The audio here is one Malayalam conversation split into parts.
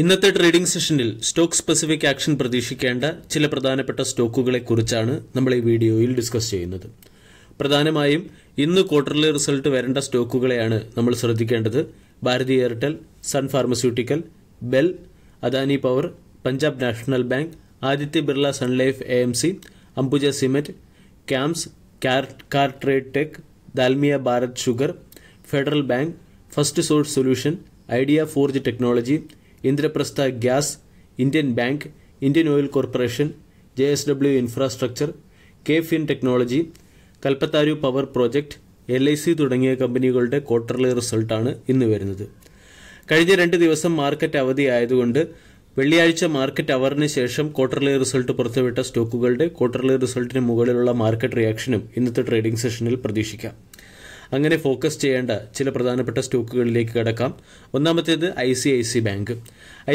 ഇന്നത്തെ ട്രേഡിംഗ് സെഷനിൽ സ്റ്റോക്ക് സ്പെസിഫിക് ആക്ഷൻ പ്രതീക്ഷിക്കേണ്ട ചില പ്രധാനപ്പെട്ട സ്റ്റോക്കുകളെ കുറിച്ചാണ് നമ്മൾ ഈ വീഡിയോയിൽ ഡിസ്കസ് ചെയ്യുന്നത് പ്രധാനമായും ഇന്ന് ക്വാർട്ടർലി റിസൾട്ട് വരേണ്ട സ്റ്റോക്കുകളെയാണ് നമ്മൾ ശ്രദ്ധിക്കേണ്ടത് Bharti Airtel Sun Pharmaceutical BEL Adani Power Punjab National Bank Aditya Birla Sun Life A M C Ambuja Cement CAMS Car Trade Tech Dalmia Bharat Sugar Federal Bank First Source Solution Idea Forge Technology Indraprastha Gas Indian Bank Indian Oil Corporation J S W Infrastructure K Fin Technology Kalpataru Power Project L I C തുടങ്ങിയ കമ്പനികളുടെ ക്വാർട്ടർലി റിസൾട്ടാണ് ഇന്ന് വരുന്നത് കഴിഞ്ഞ രണ്ട് ദിവസം മാർക്കറ്റ് അവധി ആയതുകൊണ്ട് വെള്ളിയാഴ്ച മാർക്കറ്റ് അവറിന് ശേഷം ക്വാർട്ടർലി റിസൾട്ട് പുറത്തുവിട്ട സ്റ്റോക്കുകളുടെ ക്വാർട്ടർലി റിസൾട്ടിന് മുകളിലുള്ള മാർക്കറ്റ് റിയാക്ഷനും ഇന്നത്തെ ട്രേഡിംഗ് സെഷനിൽ പ്രതീക്ഷിക്കാം അങ്ങനെ ഫോക്കസ് ചെയ്യേണ്ട ചില പ്രധാനപ്പെട്ട സ്റ്റോക്കുകളിലേക്ക് കടക്കാം ഒന്നാമത്തേത് I C I C bank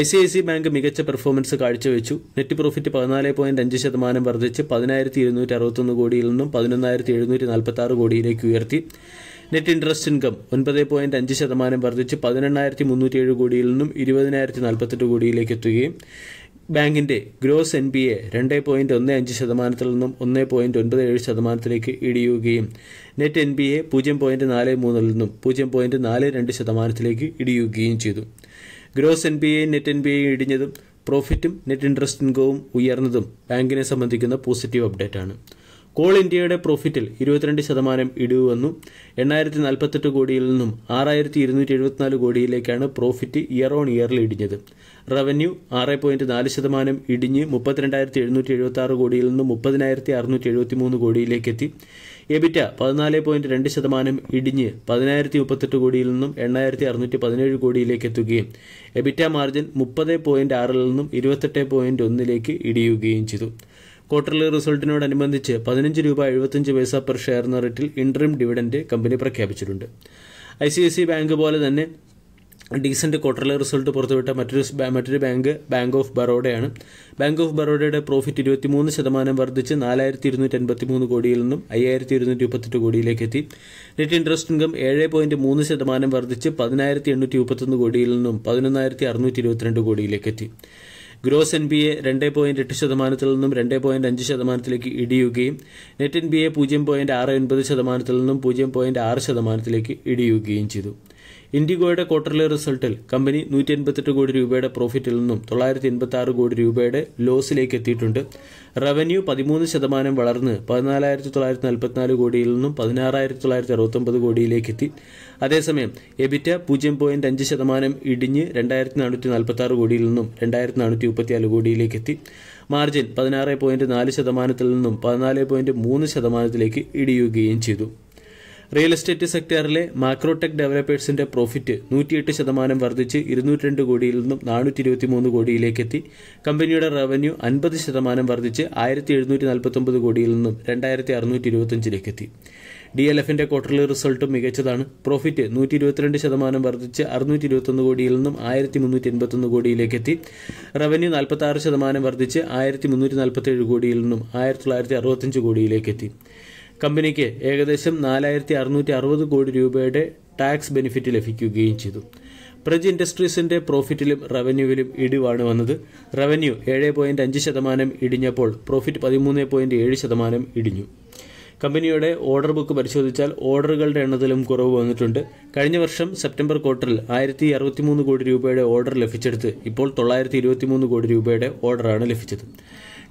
I C I C bank മികച്ച പെർഫോമൻസ് കാഴ്ചവെച്ചു നെറ്റ് പ്രോഫിറ്റ് പതിനാല് പോയിന്റ് അഞ്ച് ശതമാനം വർദ്ധിച്ച് പതിനായിരത്തി ഇരുന്നൂറ്റി അറുപത്തൊന്ന് കോടിയിൽ നിന്നും പതിനൊന്നായിരത്തി എഴുന്നൂറ്റി നാൽപ്പത്തി ആറ് കോടിയിലേക്ക് ഉയർത്തി നെറ്റ് ഇൻട്രസ്റ്റ് ഇൻകം ഒൻപത് പോയിന്റ് അഞ്ച് ശതമാനം വർദ്ധിച്ച് പതിനെണ്ണായിരത്തി മുന്നൂറ്റി ഏഴ് കോടിയിൽ നിന്നും ഇരുപതിനായിരത്തി നാൽപ്പത്തെട്ട് കോടിയിലേക്ക് എത്തുകയും ബാങ്കിൻ്റെ ഗ്രോസ് എൻ ബി എ രണ്ട് പോയിൻറ്റ് ഒന്ന് അഞ്ച് ശതമാനത്തിൽ നിന്നും ഒന്ന് പോയിൻറ്റ് ഒൻപത് ഏഴ് ശതമാനത്തിലേക്ക് ഇടിയുകയും നെറ്റ് എൻ ബി എ പൂജ്യം പോയിൻറ്റ് നാല് മൂന്നിൽ നിന്നും പൂജ്യം പോയിൻറ്റ് നാല് രണ്ട് ശതമാനത്തിലേക്ക് ഇടിയുകയും ചെയ്തു gross N P A net N P A ഇടിഞ്ഞതും പ്രോഫിറ്റും നെറ്റ് ഇൻട്രസ്റ്റ് ഇൻകവും ഉയർന്നതും ബാങ്കിനെ സംബന്ധിക്കുന്ന പോസിറ്റീവ് അപ്ഡേറ്റ് ആണ് കോൾ ഇന്ത്യയുടെ പ്രോഫിറ്റിൽ ഇരുപത്തിരണ്ട് ശതമാനം ഇടിവ് വന്നു എണ്ണായിരത്തി നാൽപ്പത്തെട്ട് കോടിയിൽ നിന്നും ആറായിരത്തി ഇരുന്നൂറ്റി എഴുപത്തിനാല് കോടിയിലേക്കാണ് പ്രോഫിറ്റ് ഇയർ ഓൺ ഇയറിൽ ഇടിഞ്ഞത് റവന്യൂ ആറ് പോയിന്റ് നാല് ശതമാനം ഇടിഞ്ഞ് മുപ്പത്തിരണ്ടായിരത്തി എഴുന്നൂറ്റി എഴുപത്തി ആറ് കോടിയിൽ നിന്നും മുപ്പതിനായിരത്തി അറുന്നൂറ്റി എഴുപത്തി മൂന്ന് കോടിയിലേക്കെത്തി എബിറ്റ പതിനാല് പോയിന്റ് രണ്ട് ശതമാനം ഇടിഞ്ഞ് പതിനായിരത്തി മുപ്പത്തെട്ട് കോടിയിൽ നിന്നും എണ്ണായിരത്തി അറുന്നൂറ്റി പതിനേഴ് കോടിയിലേക്ക് എത്തുകയും എബിറ്റ മാർജിൻ മുപ്പത് പോയിന്റ് ആറിൽ നിന്നും ഇരുപത്തെട്ട് പോയിന്റ് ഒന്നിലേക്ക് ഇടിയുകയും ചെയ്തു ക്വാർട്ടർലി റിസൾട്ടിനോടനുബന്ധിച്ച് പതിനഞ്ച് രൂപ എഴുപത്തിയഞ്ച് പൈസ പെർ ഷെയർ എന്ന റേറ്റിൽ ഇൻട്രീം ഡിവിഡന്റ് കമ്പനി പ്രഖ്യാപിച്ചിട്ടുണ്ട് I C I C bank പോലെ തന്നെ ഡീസൻറ്റ് ക്വാർട്ടർലി റിസൾട്ട് പുറത്തുവിട്ട മറ്റൊരു മറ്റൊരു ബാങ്ക് ബാങ്ക് ഓഫ് ബറോഡയാണ് ബാങ്ക് ഓഫ് ബറോഡയുടെ പ്രോഫിറ്റ് ഇരുപത്തിമൂന്ന് ശതമാനം വർദ്ധിച്ച് നാലായിരത്തി ഇരുന്നൂറ്റി എൺപത്തി മൂന്ന് കോടിയിൽ നിന്നും അയ്യായിരത്തി ഇരുന്നൂറ്റി മുപ്പത്തെട്ട് കോടിയിലേക്ക് എത്തി നെറ്റ് ഇൻട്രസ്റ്റ് ഇൻകം ഏഴ് പോയിന്റ് മൂന്ന് ശതമാനം വർദ്ധിച്ച് പതിനായിരത്തി എണ്ണൂറ്റി മുപ്പത്തൊന്ന് കോടിയിൽ നിന്നും പതിനൊന്നായിരത്തി അറുന്നൂറ്റി ഇരുപത്തിരണ്ട് കോടിയിലേക്ക് എത്തി ഗ്രോസ് എൻ ബി എ രണ്ട് പോയിന്റ് എട്ട് ശതമാനത്തിൽ നിന്നും രണ്ട് പോയിന്റ് അഞ്ച് ശതമാനത്തിലേക്ക് ഇടിയുകയും നെറ്റ് എൻ ബി എ പൂജ്യം പോയിന്റ് ആറ് ഒൻപത് ശതമാനത്തിൽ നിന്നും പൂജ്യം പോയിന്റ് ആറ് ശതമാനത്തിലേക്ക് ഇടിയുകയും ചെയ്തു ഇൻഡിഗോയുടെ ക്വാർട്ടർലി റിസൾട്ടിൽ കമ്പനി നൂറ്റി എൺപത്തെട്ട് കോടി രൂപയുടെ പ്രോഫിറ്റിൽ നിന്നും തൊള്ളായിരത്തി എൺപത്തി ആറ് കോടി രൂപയുടെ ലോസിലേക്ക് എത്തിയിട്ടുണ്ട് റവന്യൂ പതിമൂന്ന് ശതമാനം വളർന്ന് പതിനാലായിരത്തി തൊള്ളായിരത്തി നാൽപ്പത്തിനാല് കോടിയിൽ നിന്നും പതിനാറായിരത്തി തൊള്ളായിരത്തി അറുപത്തൊമ്പത് കോടിയിലേക്ക് എത്തി അതേസമയം എബിറ്റ പൂജ്യം പോയിന്റ് അഞ്ച് ശതമാനം ഇടിഞ്ഞ് രണ്ടായിരത്തി നാനൂറ്റി നാൽപ്പത്തി ആറ് കോടിയിൽ നിന്നും രണ്ടായിരത്തി നാനൂറ്റി മുപ്പത്തിനാല് കോടിയിലേക്ക് എത്തി മാർജിൻ പതിനാറ് പോയിന്റ് നാല് ശതമാനത്തിൽ നിന്നും പതിനാല് പോയിന്റ് മൂന്ന് ശതമാനത്തിലേക്ക് ഇടിയുകയും ചെയ്തു റിയൽ എസ്റ്റേറ്റ് സെക്ടറിലെ മാക്രോടെക് ഡെവലപ്പേഴ്സിന്റെ പ്രോഫിറ്റ് നൂറ്റിയെട്ട് ശതമാനം വർദ്ധിച്ച് ഇരുന്നൂറ്റി രണ്ട് കോടിയിൽ നിന്നും നാനൂറ്റി ഇരുപത്തിമൂന്ന് കോടിയിലേക്കെത്തി കമ്പനിയുടെ റവന്യൂ അൻപത് ശതമാനം വർദ്ധിച്ച് ആയിരത്തി എഴുന്നൂറ്റി നാൽപ്പത്തൊമ്പത് കോടിയിൽ നിന്നും രണ്ടായിരത്തി അറുന്നൂറ്റി ഇരുപത്തഞ്ചിലേക്കെത്തി ഡി എൽ എഫിന്റെ ക്വാർട്ടർലി റിസൾട്ടും മികച്ചതാണ് പ്രോഫിറ്റ് നൂറ്റി ഇരുപത്തിരണ്ട് ശതമാനം വർദ്ധിച്ച് അറുന്നൂറ്റി ഇരുപത്തൊന്ന് കോടിയിൽ നിന്നും ആയിരത്തി മുന്നൂറ്റി എൺപത്തൊന്ന് കോടിയിലേക്കെത്തി റവന്യൂ നാൽപ്പത്തി ആറ് ശതമാനം വർദ്ധിച്ച് ആയിരത്തി മുന്നൂറ്റി നാൽപ്പത്തി ഏഴ് കോടിയിൽ നിന്നും ആയിരത്തി തൊള്ളായിരത്തി അറുപത്തഞ്ച് കോടിയിലേക്കെത്തി കമ്പനിക്ക് ഏകദേശം നാലായിരത്തി അറുന്നൂറ്റി അറുപത് കോടി രൂപയുടെ ടാക്സ് ബെനിഫിറ്റ് ലഭിക്കുകയും ചെയ്തു പ്രജ് ഇൻഡസ്ട്രീസിന്റെ പ്രോഫിറ്റിലും റവന്യൂവിലും ഇടിവാണ് വന്നത് റവന്യൂ ഏഴ് പോയിന്റ് അഞ്ച് ശതമാനം ഇടിഞ്ഞപ്പോൾ പ്രോഫിറ്റ് പതിമൂന്ന് പോയിന്റ് ഏഴ് ശതമാനം ഇടിഞ്ഞു കമ്പനിയുടെ ഓർഡർ ബുക്ക് പരിശോധിച്ചാൽ ഓർഡറുകളുടെ എണ്ണത്തിലും കുറവ് വന്നിട്ടുണ്ട് കഴിഞ്ഞ വർഷം സെപ്റ്റംബർ ക്വാർട്ടറിൽ ആയിരത്തി അറുപത്തിമൂന്ന് കോടി രൂപയുടെ ഓർഡർ ലഭിച്ചെടുത്ത് ഇപ്പോൾ തൊള്ളായിരത്തി ഇരുപത്തിമൂന്ന് കോടി രൂപയുടെ ഓർഡറാണ് ലഭിച്ചത്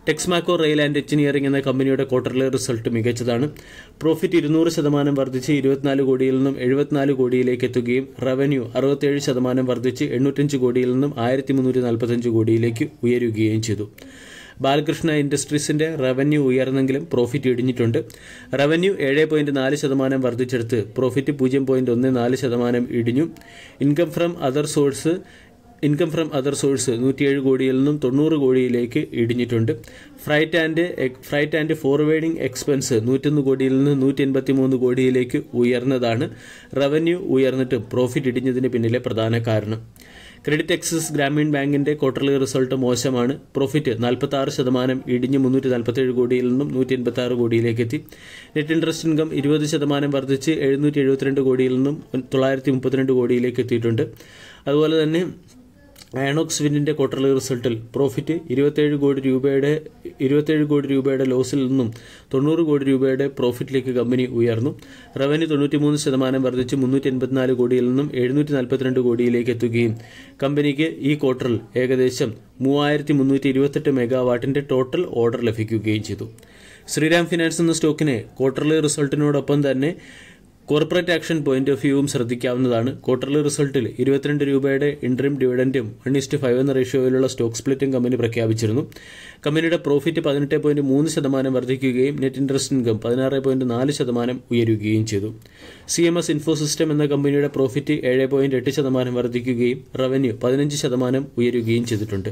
ടെക്സ്മാക്കോ റെയിൽ ആൻഡ് എഞ്ചിനീയറിംഗ് എന്ന കമ്പനിയുടെ ക്വാർട്ടറിലെ റിസൾട്ട് മികച്ചതാണ് പ്രോഫിറ്റ് ഇരുന്നൂറ് ശതമാനം വർദ്ധിച്ച് ഇരുപത്തിനാല് കോടിയിൽ നിന്നും എഴുപത്തിനാല് കോടിയിലേക്ക് എത്തുകയും റവന്യൂ അറുപത്തേഴ് ശതമാനം വർദ്ധിച്ച് എണ്ണൂറ്റഞ്ച് കോടിയിൽ നിന്നും ആയിരത്തി മുന്നൂറ്റി നാൽപ്പത്തഞ്ച് കോടിയിലേക്ക് ഉയരുകയും ചെയ്തു ബാലകൃഷ്ണ ഇൻഡസ്ട്രീസിന്റെ റവന്യൂ ഉയർന്നെങ്കിലും പ്രോഫിറ്റ് ഇടിഞ്ഞിട്ടുണ്ട് റവന്യൂ ഏഴ് പോയിന്റ് നാല് ശതമാനം വർദ്ധിച്ചെടുത്ത് പ്രോഫിറ്റ് പൂജ്യം പോയിന്റ് ഒന്ന് നാല് ശതമാനം ഇടിഞ്ഞു income from other source income from other source നൂറ്റിയേഴ് കോടിയിൽ നിന്നും തൊണ്ണൂറ് കോടിയിലേക്ക് ഇടിഞ്ഞിട്ടുണ്ട് freight and freight and forwarding expense നൂറ്റൊന്ന് കോടിയിൽ നിന്ന് നൂറ്റി എൺപത്തി മൂന്ന് കോടിയിലേക്ക് ഉയർന്നതാണ് റവന്യൂ ഉയർന്നിട്ട് പ്രോഫിറ്റ് ഇടിഞ്ഞതിന് പിന്നിലെ പ്രധാന കാരണം ക്രെഡിറ്റ് എക്സസ് ഗ്രാമീൺ ബാങ്കിന്റെ ക്വാർട്ടർലി റിസൾട്ട് മോശമാണ് പ്രോഫിറ്റ് നാൽപ്പത്തി ആറ് ശതമാനം ഇടിഞ്ഞ് മുന്നൂറ്റി നാൽപ്പത്തേഴ് കോടിയിൽ നിന്നും നൂറ്റി എൺപത്തി ആറ് കോടിയിലേക്ക് എത്തി നെറ്റ് ഇൻട്രസ്റ്റ് ഇൻകം ഇരുപത് ശതമാനം വർദ്ധിച്ച് എഴുന്നൂറ്റി എഴുപത്തിരണ്ട് കോടിയിൽ നിന്നും തൊള്ളായിരത്തി മുപ്പത്തിരണ്ട് കോടിയിലേക്ക് എത്തിയിട്ടുണ്ട് അതുപോലെ തന്നെ ആനോക്സ് വിന്നിന്റെ ക്വാർട്ടർലി റിസൾട്ടിൽ പ്രോഫിറ്റ് ഇരുപത്തേഴ് കോടി രൂപയുടെ ഇരുപത്തേഴ് കോടി രൂപയുടെ ലോസിൽ നിന്നും തൊണ്ണൂറ് കോടി രൂപയുടെ പ്രോഫിറ്റിലേക്ക് കമ്പനി ഉയർന്നു റവന്യൂ തൊണ്ണൂറ്റിമൂന്ന് ശതമാനം വർദ്ധിച്ച് മുന്നൂറ്റി എൺപത്തിനാല് കോടിയിൽ നിന്നും എഴുന്നൂറ്റി നാൽപ്പത്തിരണ്ട് കോടിയിലേക്ക് എത്തുകയും കമ്പനിക്ക് ഈ ക്വാർട്ടറിൽ ഏകദേശം മൂവായിരത്തി മുന്നൂറ്റി ഇരുപത്തെട്ട് മെഗാവാട്ടിന്റെ ടോട്ടൽ ഓർഡർ ലഭിക്കുകയും ചെയ്തു ശ്രീരാം ഫിനാൻസ് എന്ന സ്റ്റോക്കിനെ ക്വാർട്ടർലി റിസൾട്ടിനോടൊപ്പം തന്നെ കോർപ്പറേറ്റ് ആക്ഷൻ പോയിന്റ് ഓഫ് വ്യൂവും ശ്രദ്ധിക്കാവുന്നതാണ് ക്വാർട്ടർലി റിസൾട്ടിൽ ഇരുപത്തിരണ്ട് രൂപയുടെ ഇൻട്രീം ഡിവിഡൻറ്റും വൺ ഇസ്റ്റ് ഫൈവ് എന്ന റേഷ്യോയിലുള്ള സ്റ്റോക്ക് സ്പ്ലിറ്റും കമ്പനി പ്രഖ്യാപിച്ചിരുന്നു കമ്പനിയുടെ പ്രോഫിറ്റ് പതിനെട്ട് പോയിന്റ് മൂന്ന് ശതമാനം വർദ്ധിക്കുകയും നെറ്റ് ഇൻട്രസ്റ്റ് ഇൻകം പതിനാറ് പോയിന്റ് നാല് ശതമാനം ഉയരുകയും ചെയ്തു സി എം എസ് ഇൻഫോസിസ്റ്റം എന്ന കമ്പനിയുടെ പ്രോഫിറ്റ് ഏഴ് പോയിന്റ് എട്ട് ശതമാനം വർദ്ധിക്കുകയും റവന്യൂ പതിനഞ്ച് ശതമാനം ഉയരുകയും ചെയ്തിട്ടുണ്ട്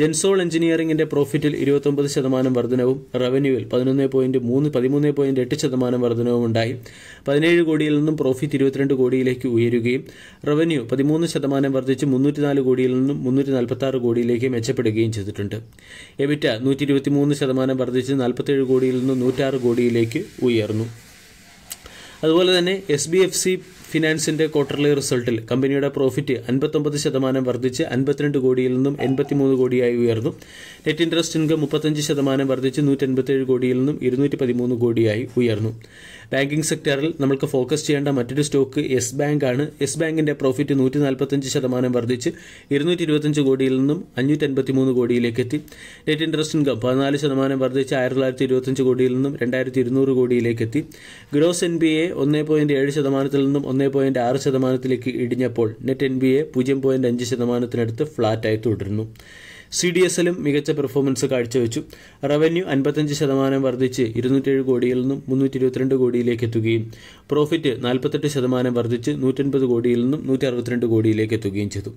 ജെൻസോൾ എഞ്ചിനീയറിംഗിന്റെ പ്രോഫിറ്റിൽ ഇരുപത്തൊമ്പത് ശതമാനം വർധനവും റവന്യൂവിൽ പതിനൊന്ന് പോയിന്റ് മൂന്ന് പതിമൂന്ന് പോയിന്റ് എട്ട് ശതമാനം വർധനവും ഉണ്ടായി പതിനേഴ് പതിനേഴ് കോടിയിൽ നിന്നും പ്രോഫിറ്റ് ഇരുപത്തിരണ്ട് കോടിയിലേക്ക് ഉയരുകയും റവന്യൂ പതിമൂന്ന് ശതമാനം വർദ്ധിച്ച് മുന്നൂറ്റിനാല് കോടിയിൽ നിന്നും മുന്നൂറ്റി നാൽപ്പത്തി കോടിയിലേക്ക് മെച്ചപ്പെടുകയും ചെയ്തിട്ടുണ്ട് എബിറ്റ നൂറ്റി ഇരുപത്തിമൂന്ന് ശതമാനം വർദ്ധിച്ച് നാൽപ്പത്തേഴ് കോടിയിൽ നിന്നും നൂറ്റാറ് കോടിയിലേക്ക് ഉയർന്നു അതുപോലെ തന്നെ എസ് ബി എഫ് സി ഫിനാൻസിന്റെ ക്വാർട്ടർലി റിസൾട്ടിൽ കമ്പനിയുടെ പ്രോഫിറ്റ് അൻപത്തൊമ്പത് ശതമാനം വർദ്ധിച്ച് അൻപത്തിരണ്ട് കോടിയിൽ നിന്നും എൺപത്തിമൂന്ന് കോടിയായി ഉയർന്നു നെറ്റ് ഇൻട്രസ്റ്റ് ഇൻകം മുപ്പത്തഞ്ച് ശതമാനം വർദ്ധിച്ച് നൂറ്റൻപത്തേഴ് കോടിയിൽ നിന്നും ഇരുന്നൂറ്റി പതിമൂന്ന് കോടിയായി ഉയർന്നു ബാങ്കിങ് സെക്ടറിൽ നമുക്ക് ഫോക്കസ് ചെയ്യേണ്ട മറ്റൊരു സ്റ്റോക്ക് യെസ് ബാങ്ക് ആണ് യെസ് ബാങ്കിന്റെ പ്രോഫിറ്റ് നൂറ്റി നാൽപ്പത്തഞ്ച് ശതമാനം വർദ്ധിച്ച് ഇരുന്നൂറ്റി ഇരുപത്തഞ്ച് കോടിയിൽ നിന്നും അഞ്ഞൂറ്റി അൻപത്തി മൂന്ന് കോടിയിലേക്ക് എത്തി നെറ്റ് ഇൻട്രസ്റ്റ് ഇൻകം പതിനാല് ശതമാനം വർദ്ധിച്ച് ആയിരത്തി തൊള്ളായിരത്തി ഇരുപത്തഞ്ച് കോടിയിൽ നിന്നും രണ്ടായിരത്തി ഇരുന്നൂറ് കോടിയിലേക്ക് എത്തി ഗ്രോസ് എൻ ബി എ ഒന്നേ പോയിന്റ് ഏഴ് ശതമാനത്തിൽ നിന്നും ഒന്നേ പോയിന്റ് ആറ് ശതമാനത്തിലേക്ക് ഇടിഞ്ഞപ്പോൾ നെറ്റ് എൻ ബി എ പൂജ്യം പോയിന്റ് അഞ്ച് ശതമാനത്തിനടുത്ത് ഫ്ളാറ്റായി തുടരുന്നു സി ഡി എല്ലും മികച്ച പെർഫോമൻസ് കാഴ്ചവെച്ചു റവന്യൂ അൻപത്തഞ്ച് ശതമാനം വർദ്ധിച്ച് ഇരുന്നൂറ്റേഴ് കോടിയിൽ നിന്നും മുന്നൂറ്റി ഇരുപത്തിരണ്ട് കോടിയിലേക്ക് എത്തുകയും പ്രോഫിറ്റ് നാൽപ്പത്തെട്ട് ശതമാനം വർദ്ധിച്ച് നൂറ്റൻപത് കോടിയിൽ നിന്നും നൂറ്റി അറുപത്തിരണ്ട് കോടിയിലേക്ക് എത്തുകയും ചെയ്തു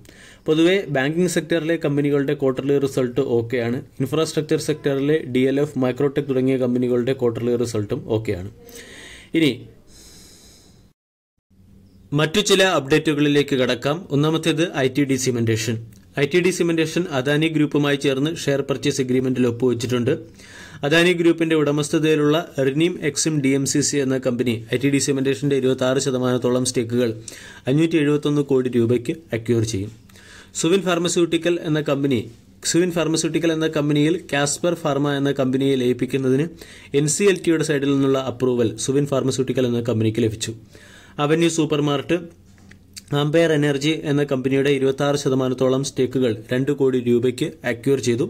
പൊതുവെ ബാങ്കിംഗ് സെക്ടറിലെ കമ്പനികളുടെ ക്വാർട്ടർലി റിസൾട്ട് ഓക്കെയാണ് ഇൻഫ്രാസ്ട്രക്ചർ സെക്ടറിലെ ഡി എൽ എഫ് മൈക്രോടെക് തുടങ്ങിയ കമ്പനികളുടെ ക്വാർട്ടർലി റിസൾട്ടും ഓക്കെയാണ് ഇനി മറ്റു ചില അപ്ഡേറ്റുകളിലേക്ക് കടക്കാം ഒന്നാമത്തേത് I T D cementation I T D cementation Adani ഗ്രൂപ്പുമായി ചേർന്ന് ഷെയർ പർച്ചേസ് എഗ്രീമെന്റിൽ ഒപ്പുവെച്ചിട്ടുണ്ട് അദാനി ഗ്രൂപ്പിന്റെ ഉടമസ്ഥതയിലുള്ള റിനീം Exim D M C C എന്ന കമ്പനി ഐ ടി ഡി സിമെന്റേഷന്റെ ഇരുപത്തി ശതമാനത്തോളം സ്റ്റേക്കുകൾ അഞ്ഞൂറ്റി എഴുപത്തൊന്ന് കോടി രൂപയ്ക്ക് അക്യൂർ ചെയ്യും സുവിൻ ഫാർമസ്യൂട്ടിക്കൽ എന്ന കമ്പനി സുവിൻ ഫാർമസ്യൂട്ടിക്കൽ എന്ന കമ്പനിയിൽ കാസ്പർ ഫാർമ എന്ന കമ്പനിയെ ലയിപ്പിക്കുന്നതിന് എൻ സി എൽ ടിയുടെ സൈഡിൽ നിന്നുള്ള അപ്രൂവൽ സുവിൻ ഫാർമസ്യൂട്ടിക്കൽ എന്ന കമ്പനിക്ക് ലഭിച്ചു അവന്യൂ സൂപ്പർമാർട്ട് ആംപയർ എനർജി എന്ന കമ്പനിയുടെ ഇരുപത്തി ആറ് ശതമാനത്തോളം സ്റ്റേക്കുകൾ രണ്ട് കോടി രൂപയ്ക്ക് അക്യൂർ ചെയ്തു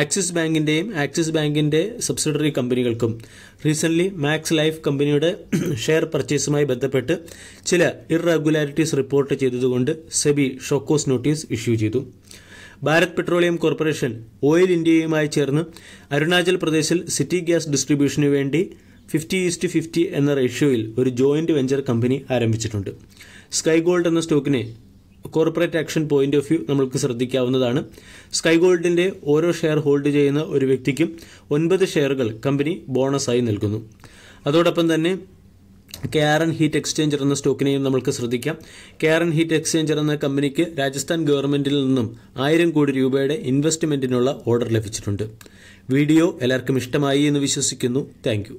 ആക്സിസ് ബാങ്കിന്റെയും ആക്സിസ് ബാങ്കിന്റെ സബ്സിഡറി കമ്പനികൾക്കും റീസെന്റ് മാക്സ് ലൈഫ് കമ്പനിയുടെ ഷെയർ പർച്ചേസുമായി ബന്ധപ്പെട്ട് ചില ഇറഗുലാരിറ്റീസ് റിപ്പോർട്ട് ചെയ്തതുകൊണ്ട് സെബി ഷോക്കോസ് നോട്ടീസ് ഇഷ്യൂ ചെയ്തു ഭാരത് പെട്രോളിയം കോർപ്പറേഷൻ ഓയിൽ ഇന്ത്യയുമായി ചേർന്ന് അരുണാചൽ പ്രദേശിൽ സിറ്റി ഗ്യാസ് ഡിസ്ട്രിബ്യൂഷനു വേണ്ടി ഫിഫ്റ്റി ഈസ്റ്റ് ഫിഫ്റ്റി എന്ന റേഷ്യോയിൽ ഒരു ജോയിന്റ് വെഞ്ചർ കമ്പനി ആരംഭിച്ചിട്ടുണ്ട് സ്കൈ ഗോൾഡ് എന്ന സ്റ്റോക്കിനെ corporate action point of view നമ്മൾക്ക് ശ്രദ്ധിക്കാവുന്നതാണ് സ്കൈ ഗോൾഡിൻ്റെ ഓരോ ഷെയർ ഹോൾഡ് ചെയ്യുന്ന ഒരു വ്യക്തിക്കും ഒൻപത് ഷെയറുകൾ കമ്പനി ബോണസായി നൽകുന്നു അതോടൊപ്പം തന്നെ കെയറൻ ഹീറ്റ് എക്സ്ചേഞ്ചർ എന്ന സ്റ്റോക്കിനെയും നമുക്ക് ശ്രദ്ധിക്കാം കെയറൻ ഹീറ്റ് എക്സ്ചേഞ്ചർ എന്ന കമ്പനിക്ക് രാജസ്ഥാൻ ഗവൺമെന്റിൽ നിന്നും ആയിരം കോടി രൂപയുടെ ഇൻവെസ്റ്റ്മെന്റിനുള്ള ഓർഡർ ലഭിച്ചിട്ടുണ്ട് വീഡിയോ എല്ലാവർക്കും ഇഷ്ടമായി എന്ന് വിശ്വസിക്കുന്നു താങ്ക്